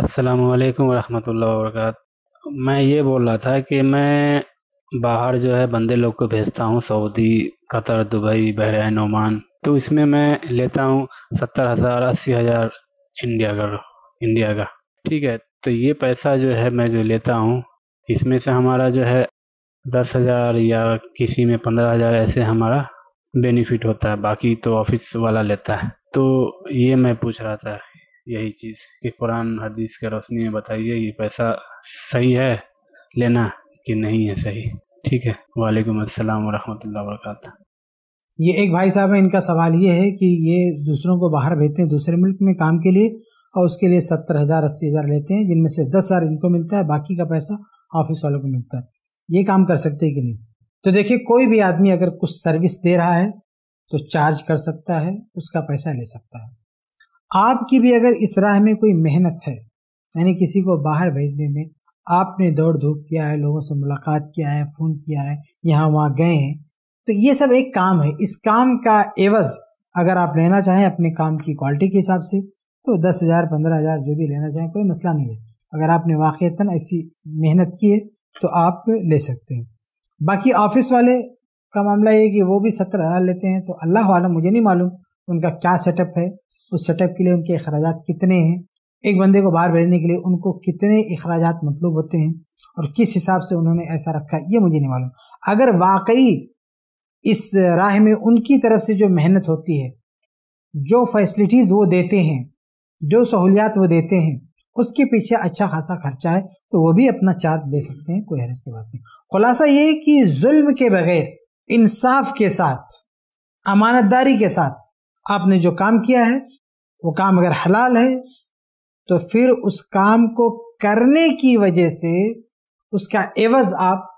अस्सलाम वालेकुम रहमतुल्लाह मैं ये बोल रहा था कि मैं बाहर जो है बंदे लोग को भेजता हूँ Saudi Qatar Dubai Bahrain Oman तो इसमें मैं लेता हूँ सत्तर हज़ार अस्सी हज़ार इंडिया का इंडिया का ठीक है तो ये पैसा जो है मैं जो लेता हूँ इसमें से हमारा जो है दस हज़ार या किसी में पंद्रह हज़ार ऐसे हमारा बेनिफिट होता है बाकी तो ऑफिस वाला लेता है तो ये मैं पूछ रहा था यही चीज़ कि कुरान हदीस के रोशनी में बताइए ये पैसा सही है लेना कि नहीं है सही ठीक है वालेकुम अस्सलाम वरहमतुल्लाह वरक ये एक भाई साहब है इनका सवाल ये है कि ये दूसरों को बाहर भेजते हैं दूसरे मुल्क में काम के लिए और उसके लिए सत्तर हज़ार अस्सी हज़ार लेते हैं जिनमें से दस हज़ार इनको मिलता है बाकी का पैसा ऑफिस वालों को मिलता है ये काम कर सकते हैं कि नहीं तो देखिए कोई भी आदमी अगर कुछ सर्विस दे रहा है तो चार्ज कर सकता है उसका पैसा ले सकता है आपकी भी अगर इस राह में कोई मेहनत है यानी किसी को बाहर भेजने में आपने दौड़ धूप किया है लोगों से मुलाकात किया है फ़ोन किया है यहाँ वहाँ गए हैं तो ये सब एक काम है इस काम का एवज अगर आप लेना चाहें अपने काम की क्वालिटी के हिसाब से तो दस हज़ार पंद्रह हज़ार जो भी लेना चाहें कोई मसला नहीं है अगर आपने वाक़ता ऐसी मेहनत की है तो आप ले सकते हैं बाकी ऑफिस वाले का मामला ये कि वो भी सत्तर हज़ार लेते हैं तो अल्लाह वाला मुझे नहीं मालूम उनका क्या सेटअप है उस सेटअप के लिए उनके अखराज कितने हैं एक बंदे को बाहर भेजने के लिए उनको कितने अखराज मतलब होते हैं और किस हिसाब से उन्होंने ऐसा रखा है ये मुझे नहीं मालूम अगर वाकई इस राह में उनकी तरफ से जो मेहनत होती है जो फैसिलिटीज़ वो देते हैं जो सहूलियात वो देते हैं उसके पीछे अच्छा खासा खर्चा है तो वो भी अपना चार्ज ले सकते हैं कोई हरज की बात नहीं खुलासा ये कि जुल्म के बगैर इंसाफ के साथ अमानतदारी के साथ आपने जो काम किया है वो काम अगर हलाल है तो फिर उस काम को करने की वजह से उसका एवज आप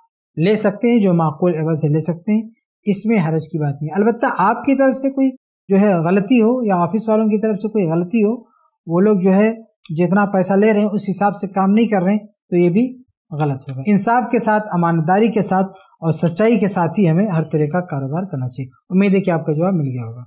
ले सकते हैं जो माकूल एवज है ले सकते हैं इसमें हरज की बात नहीं अलबत्त आपकी तरफ से कोई जो है गलती हो या ऑफिस वालों की तरफ से कोई गलती हो वो लोग जो है जितना पैसा ले रहे हैं उस हिसाब से काम नहीं कर रहे हैं तो ये भी गलत होगा इंसाफ के साथ अमानदारी के साथ और सच्चाई के साथ ही हमें हर तरह का कारोबार करना चाहिए उम्मीद है कि आपका जवाब मिल गया होगा